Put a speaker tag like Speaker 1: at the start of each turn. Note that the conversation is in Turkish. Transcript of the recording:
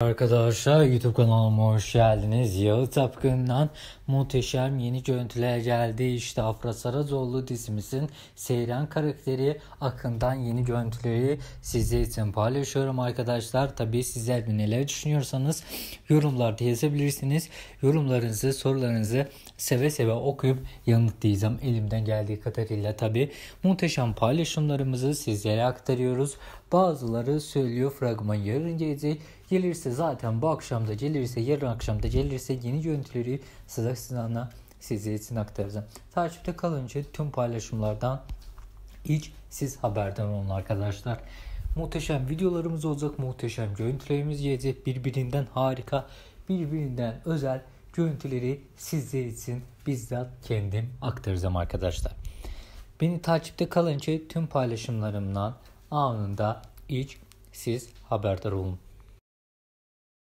Speaker 1: Arkadaşlar YouTube kanalıma hoş geldiniz. Yağı Tapkın'dan muhteşem yeni görüntüler geldi. İşte Afra Sarazoğlu dizimizin Seyran karakteri akından yeni görüntüleri size için paylaşıyorum arkadaşlar. Tabi sizler de neler düşünüyorsanız yorumlarda yazabilirsiniz. Yorumlarınızı, sorularınızı seve seve okuyup yanıtlayacağım elimden geldiği kadarıyla tabi Muhteşem paylaşımlarımızı sizlere aktarıyoruz. Bazıları söylüyor fragman yarın gelecek Gelirse zaten bu akşamda gelirse yarın akşamda gelirse yeni görüntüleri size sizinle size için aktaracağım. Takipte kalınca tüm paylaşımlardan ilk siz haberdar olun arkadaşlar. Muhteşem videolarımız olacak, muhteşem görüntülerimiz gelecek. Birbirinden harika, birbirinden özel görüntüleri sizler için bizzat kendim aktaracağım arkadaşlar. Beni takipte kalınca tüm paylaşımlarımdan anında ilk siz haberdar olun.